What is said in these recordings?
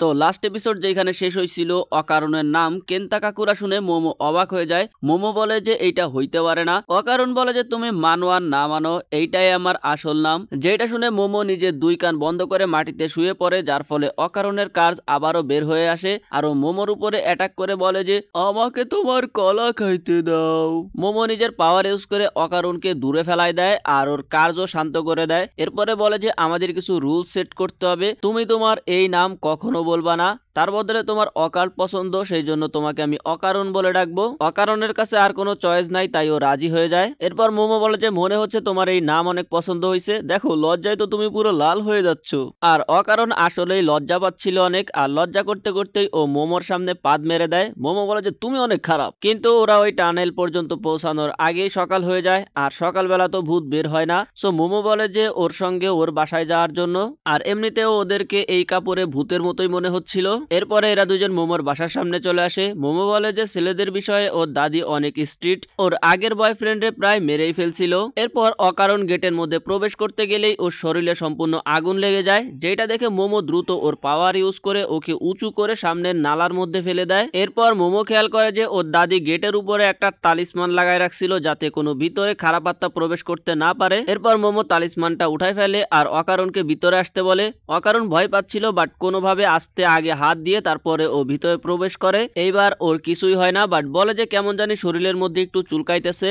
তো last episode যেখানে শেষ হয়েছিল অকারণের নাম কেন্তাকাকুরা শুনে মোমো অবাক হয়ে যায় মোমো বলে যে এইটা হইতে পারে না অকারণ বলে যে তুমি মানো আর না মানো এইটাই আমার আসল নাম যেটা শুনে মোমো নিজের দুই কান বন্ধ করে মাটিতে শুয়ে পড়ে যার ফলে অকারণের কাজ আবারও বের হয়ে আসে আর মোমোর উপরে অ্যাটাক করে বলে যে আমাকে তোমার কলা খাইতে দাও মোমো নিজের পাওয়ার ইউজ করে অকারণকে দূরে ফেলায় দেয় আর ওর কার্যও শান্ত করে দেয় এরপরে বলে যে আমাদের কিছু রুল সেট করতে হবে তুমি তোমার এই নাম কখনো बोलबाना তার বদলে তোমার অকার পছন্দ সেই জন্য তোমাকে আমি অকারণ বলে ডাকবো অকারণের কাছে আর কোনো চয়েস নাই তাই ও রাজি হয়ে যায় এরপর মোমো বলে যে মনে হচ্ছে তোমার এই নাম অনেক পছন্দ হয়েছে দেখো লজ্জায় তো তুমি পুরো লাল হয়ে যাচ্ছ আর অকারণ আসলেই লজ্জা পাচ্ছিল অনেক আর লজ্জা করতে করতেই ও মোমোর সামনে পাদ মেরে দেয় মোমো বলে যে তুমি অনেক খারাপ কিন্তু ওরা ওই টানেল পর্যন্ত পৌঁছানোর আগেই সকাল হয়ে যায় আর সকালবেলা তো ভূত বের হয় না সো মোমো বলে যে ওর সঙ্গে ওর বাসায় যাওয়ার জন্য আর এমনিতেও ওদেরকে এই কাপড়ে ভূতের মতোই মনে হচ্ছিল এরপরে এরা দুজন মোমোর বাসার সামনে চলে আসে মোমো বলে যে ছেলেদের বিষয়ে ওর দাদি অনেক স্ট্রিট ওর আগের বয়ফ্রেন্ডে প্রায় মেরেই ফেলছিল এরপর অকারণ গেটের মধ্যে প্রবেশ করতে গেলেই ওর শরীরে সম্পূর্ণ আগুন লেগে যায় যেটা দেখে মোমো দ্রুত ওর পাওয়ার ইউজ করে ওকে উঁচু করে সামনের নালার মধ্যে ফেলে দেয় এরপর মোমো খেয়াল করে যে ওর দাদি গেটের উপরে একটা তালিসমান লাগায় রাখছিল যাতে কোনো ভিতরে খারাপ আত্মা প্রবেশ করতে না পারে এরপর মোমো তালিসমানটা উঠায় ফেলে আর অকারণকে ভিতরে আসতে বলে অকারণ ভয় পাচ্ছিল বাট কোনোভাবে আসতে আগে হাত হাত দিয়ে তারপরে ও ভিতরে প্রবেশ করে এইবার ওর কিছুই হয় না বাট বলে যে কেমন জানি শরীরের মধ্যে একটু চুলকাইতেছে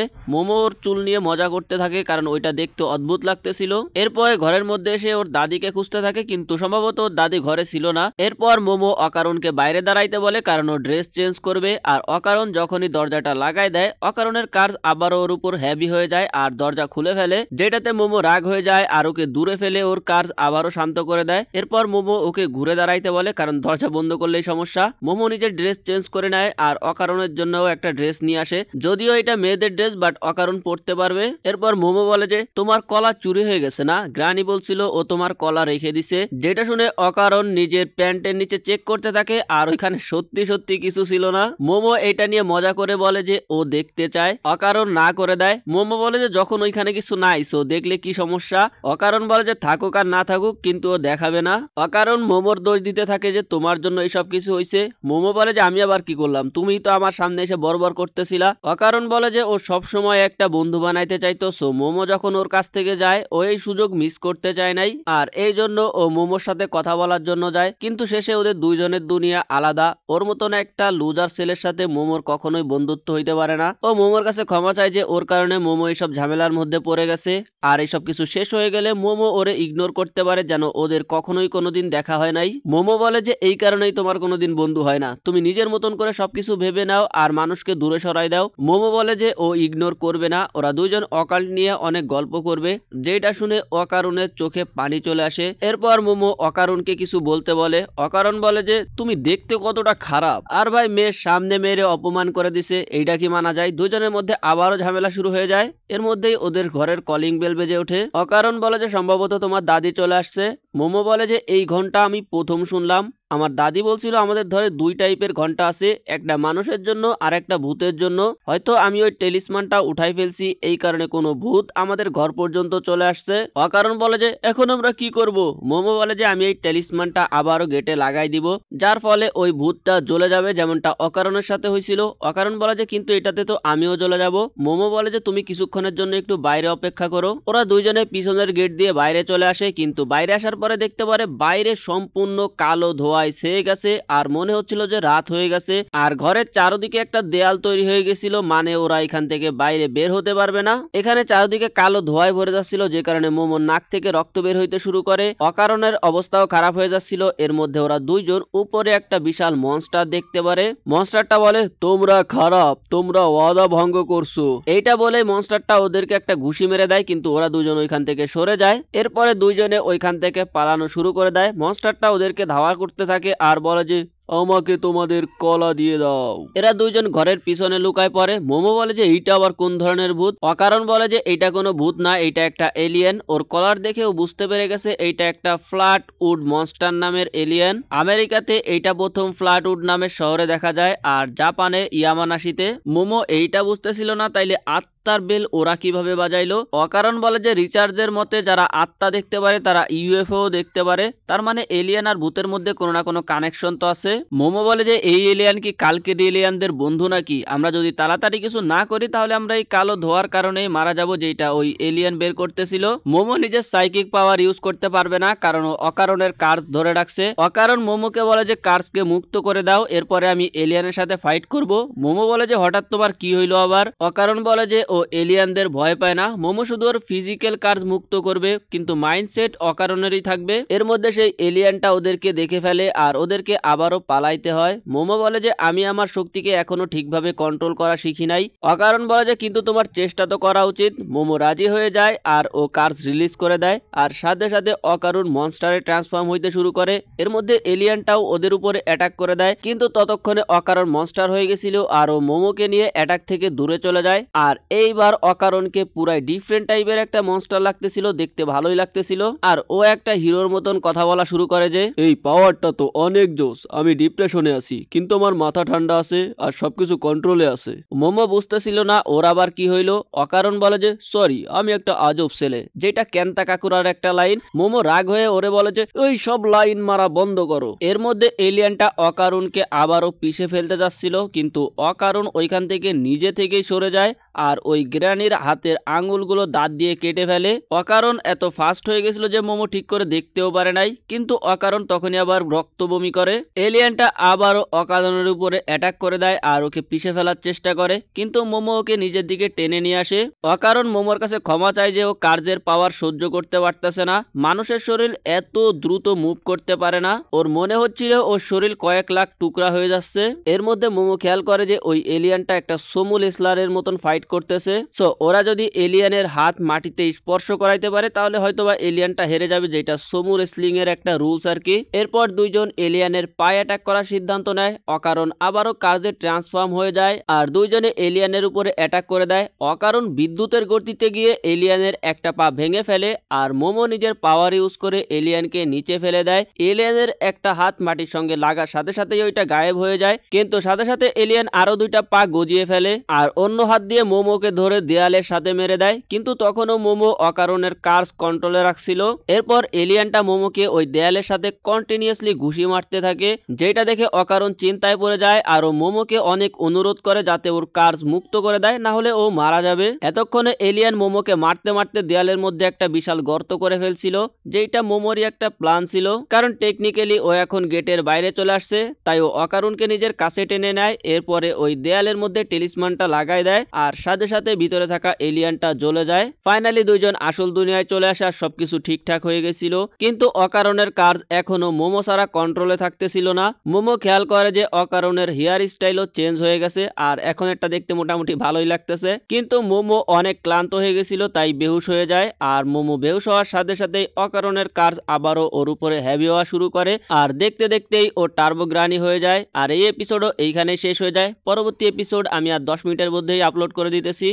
ওর চুল নিয়ে মজা করতে থাকে কারণ ওইটা দেখতে অদ্ভুত লাগতেছিল এরপরে ঘরের মধ্যে এসে ওর দাদিকে খুঁজতে থাকে কিন্তু সম্ভবত ওর দাদি ঘরে ছিল না এরপর মোমো অকারণকে বাইরে দাঁড়াইতে বলে কারণ ও ড্রেস চেঞ্জ করবে আর অকারণ যখনই দরজাটা লাগাই দেয় অকারণের কাজ আবারও ওর উপর হ্যাভি হয়ে যায় আর দরজা খুলে ফেলে যেটাতে মোমো রাগ হয়ে যায় আর ওকে দূরে ফেলে ওর কাজ আবারও শান্ত করে দেয় এরপর মোমো ওকে ঘুরে দাঁড়াইতে বলে কারণ দরজা ব্যবসা বন্ধ করলেই সমস্যা মোমো নিজের ড্রেস চেঞ্জ করে নেয় আর অকারণের জন্যও একটা ড্রেস নিয়ে আসে যদিও এটা মেয়েদের ড্রেস বাট অকারণ পড়তে পারবে এরপর মোমো বলে যে তোমার কলা চুরি হয়ে গেছে না গ্রানি বলছিল ও তোমার কলা রেখে দিছে যেটা শুনে অকারণ নিজের প্যান্টের নিচে চেক করতে থাকে আর ওইখানে সত্যি সত্যি কিছু ছিল না মোমো এটা নিয়ে মজা করে বলে যে ও দেখতে চায় অকারণ না করে দেয় মোমো বলে যে যখন ওইখানে কিছু নাই সো দেখলে কি সমস্যা অকারণ বলে যে থাকুক আর না থাকুক কিন্তু ও দেখাবে না অকারণ মোমোর দোষ দিতে থাকে যে তোমার করার জন্য এইসব কিছু হয়েছে মোমো বলে যে আমি আবার কি করলাম তুমি তো আমার সামনে এসে বরবর করতেছিলা অকারণ বলে যে ও সব সময় একটা বন্ধু বানাইতে চাইতো সো মোমো যখন ওর কাছ থেকে যায় ও এই সুযোগ মিস করতে চায় নাই আর এই জন্য ও মোমোর সাথে কথা বলার জন্য যায় কিন্তু শেষে ওদের দুইজনের দুনিয়া আলাদা ওর মতন একটা লুজার ছেলের সাথে মোমোর কখনোই বন্ধুত্ব হইতে পারে না ও মোমোর কাছে ক্ষমা চায় যে ওর কারণে মোমো এইসব ঝামেলার মধ্যে পড়ে গেছে আর এইসব কিছু শেষ হয়ে গেলে মোমো ওরে ইগনোর করতে পারে যেন ওদের কখনোই কোনোদিন দেখা হয় নাই মোমো বলে যে এই কারণে কারণেই তোমার কোনোদিন বন্ধু হয় না তুমি নিজের মতন করে সবকিছু ভেবে নাও আর মানুষকে দূরে সরাই দাও মোমো বলে যে ও ইগনোর করবে না ওরা দুজন অকাল নিয়ে অনেক গল্প করবে যেটা শুনে অকারণের চোখে পানি চলে আসে এরপর মোমো অকারণকে কিছু বলতে বলে অকারণ বলে যে তুমি দেখতে কতটা খারাপ আর ভাই মেয়ের সামনে মেরে অপমান করে দিছে এইটা কি মানা যায় দুজনের মধ্যে আবারও ঝামেলা শুরু হয়ে যায় এর মধ্যেই ওদের ঘরের কলিং বেল বেজে ওঠে অকারণ বলে যে সম্ভবত তোমার দাদি চলে আসছে মোমো বলে যে এই ঘন্টা আমি প্রথম শুনলাম আমার দাদি বলছিল আমাদের ধরে দুই টাইপের ঘন্টা আছে একটা মানুষের জন্য আর একটা ভূতের জন্য হয়তো আমি ওই টেলিসমানটা উঠাই ফেলছি এই কারণে কোনো ভূত আমাদের ঘর পর্যন্ত চলে আসছে অকারণ বলে যে এখন আমরা কি করব মোমো বলে যে আমি এই টেলিসমানটা আবারও গেটে লাগাই দিব যার ফলে ওই ভূতটা জ্বলে যাবে যেমনটা অকারণের সাথে হয়েছিল অকারণ বলে যে কিন্তু এটাতে তো আমিও জ্বলে যাব মোমো বলে যে তুমি কিছুক্ষণের জন্য একটু বাইরে অপেক্ষা করো ওরা দুইজনে পিছনের গেট দিয়ে বাইরে চলে আসে কিন্তু বাইরে আসার পরে দেখতে পারে বাইরে সম্পূর্ণ কালো ধোয়া সবাই শেয়ে গেছে আর মনে হচ্ছিল যে রাত হয়ে গেছে আর ঘরের চারদিকে একটা দেয়াল তৈরি হয়ে গেছিল মানে ওরা এখান থেকে বাইরে বের হতে পারবে না এখানে চারদিকে কালো ধোয়ায় ভরে যাচ্ছিল যে কারণে মোমোর নাক থেকে রক্ত বের হইতে শুরু করে অকারণের অবস্থাও খারাপ হয়ে যাচ্ছিল এর মধ্যে ওরা দুইজন উপরে একটা বিশাল মনস্টার দেখতে পারে মনস্টারটা বলে তোমরা খারাপ তোমরা ওয়াদা ভঙ্গ করছো এইটা বলে মনস্টারটা ওদেরকে একটা ঘুষি মেরে দেয় কিন্তু ওরা দুজন ওইখান থেকে সরে যায় এরপরে দুইজনে ওইখান থেকে পালানো শুরু করে দেয় মনস্টারটা ওদেরকে ধাওয়া করতে থাকে আর বলে যে আমাকে তোমাদের কলা দিয়ে দাও এরা দুইজন ঘরের পিছনে লুকায় পড়ে মোমো বলে যে এইটা আবার কোন ধরনের ভূত অকারণ বলে যে এইটা কোনো ভূত না এইটা একটা এলিয়েন ওর কলার দেখেও বুঝতে পেরে গেছে এইটা একটা ফ্ল্যাট উড মনস্টার নামের এলিয়েন আমেরিকাতে এইটা প্রথম ফ্ল্যাট উড নামের শহরে দেখা যায় আর জাপানে ইয়ামানাসিতে মোমো এইটা বুঝতেছিল না তাইলে আত্মার বেল ওরা কিভাবে বাজাইলো অকারণ বলে যে রিচার্জের মতে যারা আত্মা দেখতে পারে তারা ইউএফও দেখতে পারে তার মানে এলিয়েন আর ভূতের মধ্যে কোনো না কোনো কানেকশন তো আছে মোমো বলে যে এই এলিয়ান কি কালকের এলিয়ানদের বন্ধু নাকি আমরা যদি তাড়াতাড়ি কিছু না করি তাহলে আমরা এই কালো ধোয়ার কারণে মারা যাব যেটা ওই এলিয়ান বের করতেছিল মোমো নিজের সাইকিক পাওয়ার ইউজ করতে পারবে না কারণ ও অকারণের কার্স ধরে রাখছে অকারণ মোমোকে বলে যে কার্সকে মুক্ত করে দাও এরপরে আমি এলিয়ানের সাথে ফাইট করব মোমো বলে যে হঠাৎ তোমার কি হইলো আবার অকারণ বলে যে ও এলিয়ানদের ভয় পায় না মোমো শুধু ওর ফিজিক্যাল কার্স মুক্ত করবে কিন্তু মাইন্ডসেট অকারণেরই থাকবে এর মধ্যে সেই এলিয়ানটা ওদেরকে দেখে ফেলে আর ওদেরকে আবারও পালাইতে হয় মোমো বলে যে আমি আমার শক্তিকে এখনো ঠিকভাবে কন্ট্রোল করা শিখি নাই অকারণ বলে যে কিন্তু তোমার চেষ্টা তো করা উচিত মোমো রাজি হয়ে যায় আর ও কার্স রিলিজ করে দেয় আর সাথে সাথে অকারণ মনস্টারে ট্রান্সফর্ম হইতে শুরু করে এর মধ্যে এলিয়ানটাও ওদের উপরে অ্যাটাক করে দেয় কিন্তু ততক্ষণে অকারণ মনস্টার হয়ে গেছিল আর ও মোমোকে নিয়ে অ্যাটাক থেকে দূরে চলে যায় আর এইবার অকারণকে পুরাই ডিফারেন্ট টাইপের একটা মনস্টার লাগতেছিল দেখতে ভালোই লাগতেছিল আর ও একটা হিরোর মতন কথা বলা শুরু করে যে এই পাওয়ারটা তো অনেক জোস আমি ডিপ্রেশনে আছি কিন্তু আমার মাথা ঠান্ডা আছে আর সবকিছু কন্ট্রোলে আছে মোমো বুঝতেছিল না ওর আবার কি হইলো অকারণ বলে যে সরি আমি একটা আজব ছেলে যেটা ক্যান্তা কাকুরার একটা লাইন মোমো রাগ হয়ে ওরে বলে যে ওই সব লাইন মারা বন্ধ করো এর মধ্যে এলিয়ানটা অকারণকে আবারও পিষে ফেলতে যাচ্ছিল কিন্তু অকারণ ওইখান থেকে নিজে থেকেই সরে যায় আর ওই গ্রানির হাতের আঙুলগুলো দাঁত দিয়ে কেটে ফেলে অকারণ এত ফাস্ট হয়ে গেছিল যে মোমো ঠিক করে দেখতেও পারে নাই কিন্তু অকারণ তখনই আবার রক্ত বমি করে এলিয়ান ব্যাটম্যানটা আবারও অকাদনের উপরে অ্যাটাক করে দেয় আর ওকে পিষে ফেলার চেষ্টা করে কিন্তু মোমো ওকে নিজের দিকে টেনে নিয়ে আসে অকারণ মোমোর কাছে ক্ষমা চায় যে ও কার্যের পাওয়ার সহ্য করতে পারতেছে না মানুষের শরীর এত দ্রুত মুভ করতে পারে না ওর মনে হচ্ছিল ওর শরীর কয়েক লাখ টুকরা হয়ে যাচ্ছে এর মধ্যে মোমো খেয়াল করে যে ওই এলিয়ানটা একটা সমুল ইসলারের মতন ফাইট করতেছে সো ওরা যদি এলিয়ানের হাত মাটিতে স্পর্শ করাইতে পারে তাহলে হয়তোবা এলিয়ানটা হেরে যাবে যেটা সমুল স্লিং এর একটা রুলস আর কি এরপর দুইজন এলিয়ানের পায়ে অ্যাটাক করার সিদ্ধান্ত নেয় অকারণ আবারও কার্যে ট্রান্সফর্ম হয়ে যায় আর দুইজনে এলিয়ানের উপরে অ্যাটাক করে দেয় অকারণ বিদ্যুতের গতিতে গিয়ে এলিয়ানের একটা পা ভেঙে ফেলে আর মোমো নিজের পাওয়ার ইউজ করে এলিয়ানকে নিচে ফেলে দেয় এলিয়ানের একটা হাত মাটির সঙ্গে লাগার সাথে সাথেই ওইটা গায়েব হয়ে যায় কিন্তু সাথে সাথে এলিয়ান আরও দুইটা পা গজিয়ে ফেলে আর অন্য হাত দিয়ে মোমোকে ধরে দেয়ালের সাথে মেরে দেয় কিন্তু তখনও মোমো অকারণের কার্স কন্ট্রোলে রাখছিল এরপর এলিয়ানটা মোমোকে ওই দেয়ালের সাথে কন্টিনিউয়াসলি ঘুষি মারতে থাকে যেটা দেখে অকারণ চিন্তায় পড়ে যায় আর ও মোমোকে অনেক অনুরোধ করে যাতে ওর কার্স মুক্ত করে দেয় না হলে ও মারা যাবে এতক্ষণে এলিয়ান মোমোকে মারতে মারতে দেয়ালের মধ্যে একটা বিশাল গর্ত করে ফেলছিল যেটা মোমোরই একটা প্ল্যান ছিল কারণ টেকনিক্যালি ও এখন গেটের বাইরে চলে আসছে তাই ও অকারণকে নিজের কাছে টেনে নেয় এরপরে ওই দেয়ালের মধ্যে টেলিসমানটা লাগাই দেয় আর সাথে সাথে ভিতরে থাকা এলিয়ানটা জ্বলে যায় ফাইনালি দুইজন আসল দুনিয়ায় চলে আসে আর সবকিছু ঠিকঠাক হয়ে গেছিল কিন্তু অকারণের কাজ এখনো মোমো সারা কন্ট্রোলে থাকতেছিল না মোমো খেয়াল করে যে অকারণের হেয়ার স্টাইলও চেঞ্জ হয়ে গেছে আর এখন এটা দেখতে মোটামুটি ভালোই লাগতেছে কিন্তু মোমো অনেক ক্লান্ত হয়ে গেছিল তাই বেহুশ হয়ে যায় আর মোমো বেহুশ হওয়ার সাথে সাথেই অকারণের কাজ আবারও ওর উপরে হ্যাভি হওয়া শুরু করে আর দেখতে দেখতেই ও টার্বোগ্রানি হয়ে যায় আর এই এপিসোডও এইখানেই শেষ হয়ে যায় পরবর্তী এপিসোড আমি আর দশ মিনিটের মধ্যেই আপলোড করে দিতেছি